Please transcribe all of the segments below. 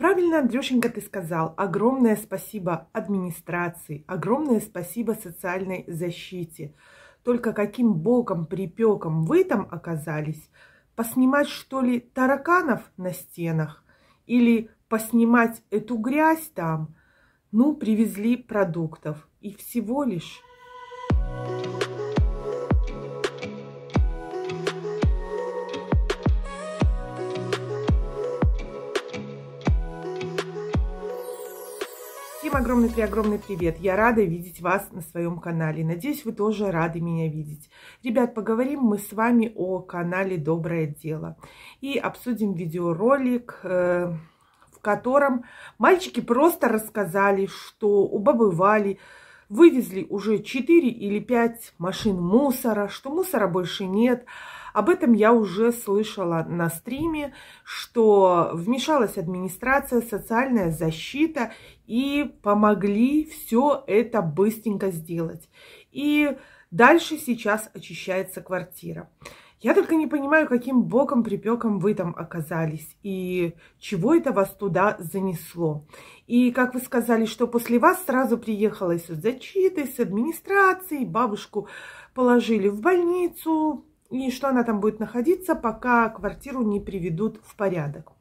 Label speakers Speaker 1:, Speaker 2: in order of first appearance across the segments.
Speaker 1: Правильно, Андрюшенька, ты сказал. Огромное спасибо администрации, огромное спасибо социальной защите. Только каким боком, припеком вы там оказались? Поснимать, что ли, тараканов на стенах? Или поснимать эту грязь там? Ну, привезли продуктов. И всего лишь... Всем огромный-преогромный привет! Я рада видеть вас на своем канале. Надеюсь, вы тоже рады меня видеть. Ребят, поговорим мы с вами о канале Доброе Дело. И обсудим видеоролик, э, в котором мальчики просто рассказали, что убывали, вывезли уже 4 или 5 машин мусора, что мусора больше нет, об этом я уже слышала на стриме, что вмешалась администрация, социальная защита и помогли все это быстренько сделать. И дальше сейчас очищается квартира. Я только не понимаю, каким боком припеком вы там оказались и чего это вас туда занесло. И как вы сказали, что после вас сразу приехала из защиты, и с администрацией, бабушку положили в больницу, и что она там будет находиться, пока квартиру не приведут в порядок.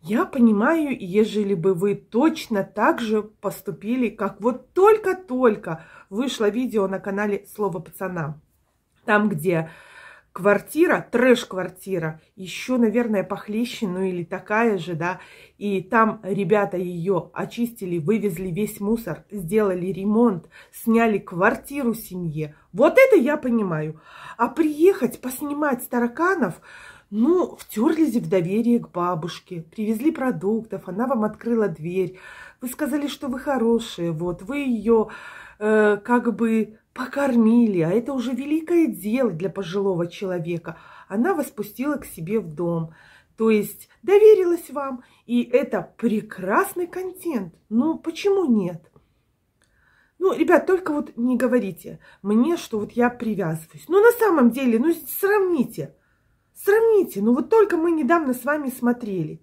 Speaker 1: Я понимаю, ежели бы вы точно так же поступили, как вот только-только вышло видео на канале «Слово пацана», там, где квартира, трэш-квартира, еще, наверное, похлеще, ну или такая же, да, и там ребята ее очистили, вывезли весь мусор, сделали ремонт, сняли квартиру семье. Вот это я понимаю. А приехать, поснимать тараканов, ну, втерлись в доверие к бабушке, привезли продуктов, она вам открыла дверь. Вы сказали, что вы хорошие, вот, вы ее э, как бы покормили, а это уже великое дело для пожилого человека. Она воспустила к себе в дом. То есть доверилась вам, и это прекрасный контент. Ну, почему нет? Ну, ребят, только вот не говорите мне, что вот я привязываюсь. Ну, на самом деле, ну, сравните. Сравните. Ну, вот только мы недавно с вами смотрели.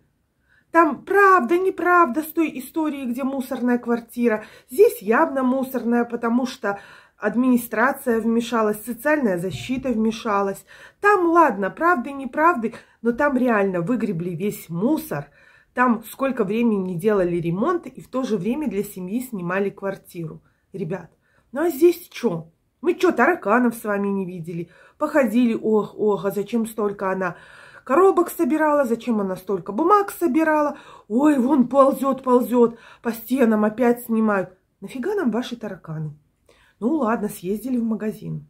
Speaker 1: Там правда, неправда с той истории, где мусорная квартира. Здесь явно мусорная, потому что администрация вмешалась, социальная защита вмешалась. Там, ладно, правды, неправды, но там реально выгребли весь мусор. Там сколько времени делали ремонт и в то же время для семьи снимали квартиру. Ребят, ну а здесь что? Мы что, тараканов с вами не видели? Походили, ох, ох, а зачем столько она коробок собирала, зачем она столько бумаг собирала? Ой, вон ползет, ползет, по стенам опять снимают. Нафига нам ваши тараканы? Ну ладно, съездили в магазин,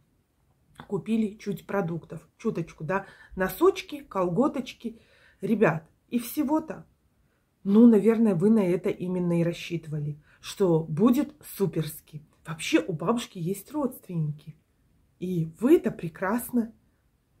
Speaker 1: купили чуть продуктов, чуточку, да, носочки, колготочки, ребят, и всего-то. Ну, наверное, вы на это именно и рассчитывали, что будет суперски. Вообще у бабушки есть родственники. И вы это прекрасно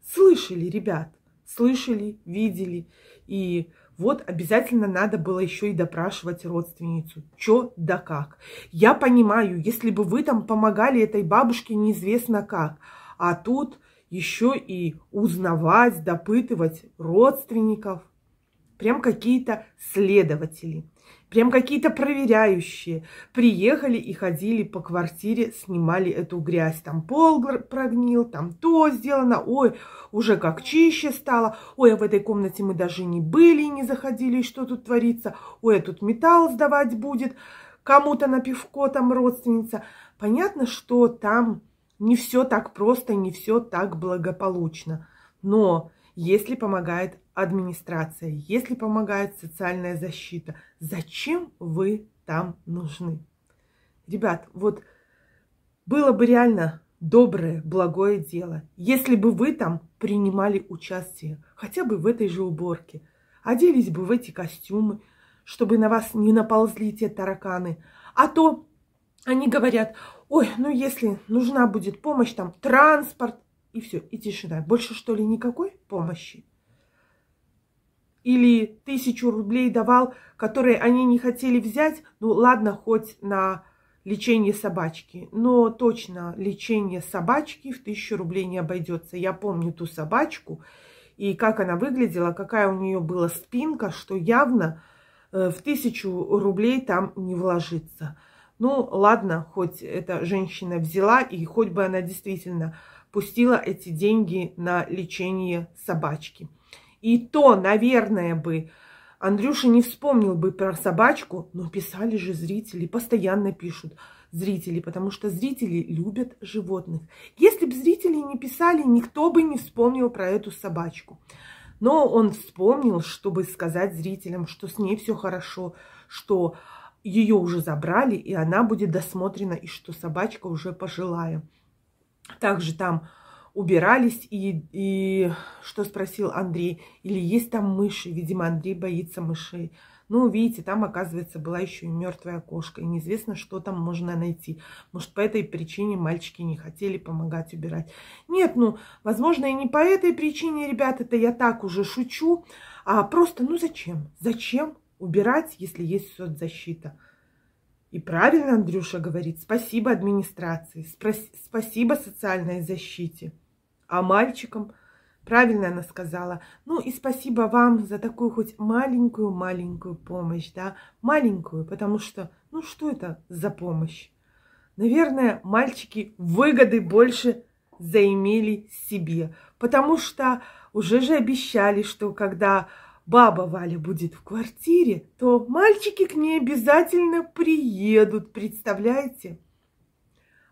Speaker 1: слышали, ребят слышали, видели. И вот обязательно надо было еще и допрашивать родственницу. Че да как. Я понимаю, если бы вы там помогали этой бабушке неизвестно как. А тут еще и узнавать, допытывать родственников – прям какие-то следователи, прям какие-то проверяющие приехали и ходили по квартире, снимали эту грязь. Там пол прогнил, там то сделано, ой, уже как чище стало, ой, а в этой комнате мы даже не были, не заходили, что тут творится, ой, а тут металл сдавать будет, кому-то на пивко там родственница. Понятно, что там не все так просто, не все так благополучно, но если помогает администрация, если помогает социальная защита, зачем вы там нужны? Ребят, вот было бы реально доброе, благое дело, если бы вы там принимали участие, хотя бы в этой же уборке, оделись бы в эти костюмы, чтобы на вас не наползли те тараканы. А то они говорят, ой, ну если нужна будет помощь, там транспорт, и все, и тишина. Больше что ли никакой помощи? или тысячу рублей давал, которые они не хотели взять, ну ладно, хоть на лечение собачки. Но точно лечение собачки в тысячу рублей не обойдется. Я помню ту собачку и как она выглядела, какая у нее была спинка, что явно э, в тысячу рублей там не вложится. Ну ладно, хоть эта женщина взяла и хоть бы она действительно пустила эти деньги на лечение собачки. И то, наверное, бы Андрюша не вспомнил бы про собачку, но писали же зрители, постоянно пишут зрители, потому что зрители любят животных. Если бы зрители не писали, никто бы не вспомнил про эту собачку. Но он вспомнил, чтобы сказать зрителям, что с ней все хорошо, что ее уже забрали, и она будет досмотрена, и что собачка уже пожилая. Также там убирались. И, и что спросил Андрей? Или есть там мыши? Видимо, Андрей боится мышей. Ну, видите, там, оказывается, была еще и мертвая кошка. И неизвестно, что там можно найти. Может, по этой причине мальчики не хотели помогать убирать. Нет, ну, возможно, и не по этой причине, ребят, это я так уже шучу. А просто, ну, зачем? Зачем убирать, если есть соцзащита? И правильно Андрюша говорит, спасибо администрации, спасибо социальной защите а мальчикам, Правильно она сказала. Ну и спасибо вам за такую хоть маленькую-маленькую помощь, да, маленькую, потому что, ну что это за помощь? Наверное, мальчики выгоды больше заимели себе, потому что уже же обещали, что когда баба Валя будет в квартире, то мальчики к ней обязательно приедут, представляете?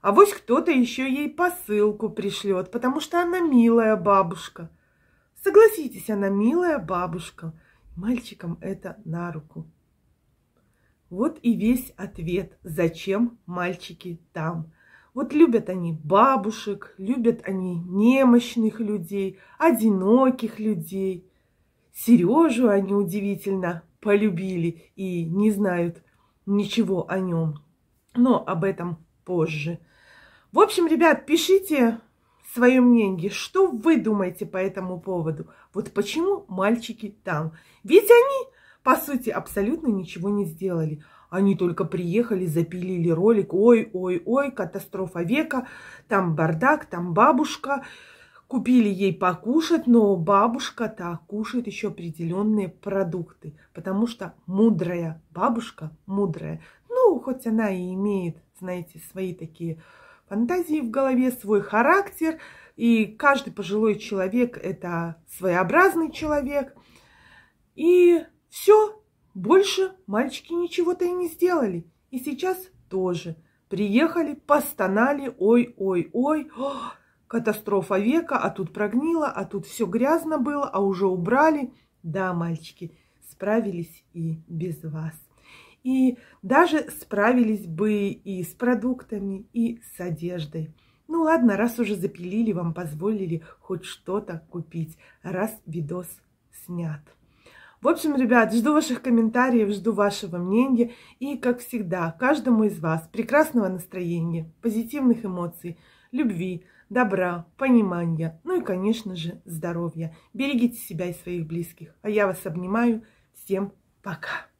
Speaker 1: А вот кто-то еще ей посылку пришлет, потому что она милая бабушка. Согласитесь, она милая бабушка. Мальчикам это на руку. Вот и весь ответ, зачем мальчики там. Вот любят они бабушек, любят они немощных людей, одиноких людей. Сережу они удивительно полюбили и не знают ничего о нем. Но об этом позже. В общем, ребят, пишите свое мнение, что вы думаете по этому поводу. Вот почему мальчики там. Ведь они, по сути, абсолютно ничего не сделали. Они только приехали, запилили ролик. Ой, ой, ой, катастрофа века. Там бардак, там бабушка. Купили ей покушать, но бабушка-то кушает еще определенные продукты, потому что мудрая бабушка мудрая. Ну, хоть она и имеет, знаете, свои такие фантазии в голове, свой характер. И каждый пожилой человек – это своеобразный человек. И все, больше мальчики ничего-то и не сделали. И сейчас тоже. Приехали, постонали, ой-ой-ой, катастрофа века, а тут прогнило, а тут все грязно было, а уже убрали. Да, мальчики, справились и без вас и даже справились бы и с продуктами, и с одеждой. Ну ладно, раз уже запилили, вам позволили хоть что-то купить, раз видос снят. В общем, ребят, жду ваших комментариев, жду вашего мнения. И, как всегда, каждому из вас прекрасного настроения, позитивных эмоций, любви, добра, понимания, ну и, конечно же, здоровья. Берегите себя и своих близких. А я вас обнимаю. Всем пока!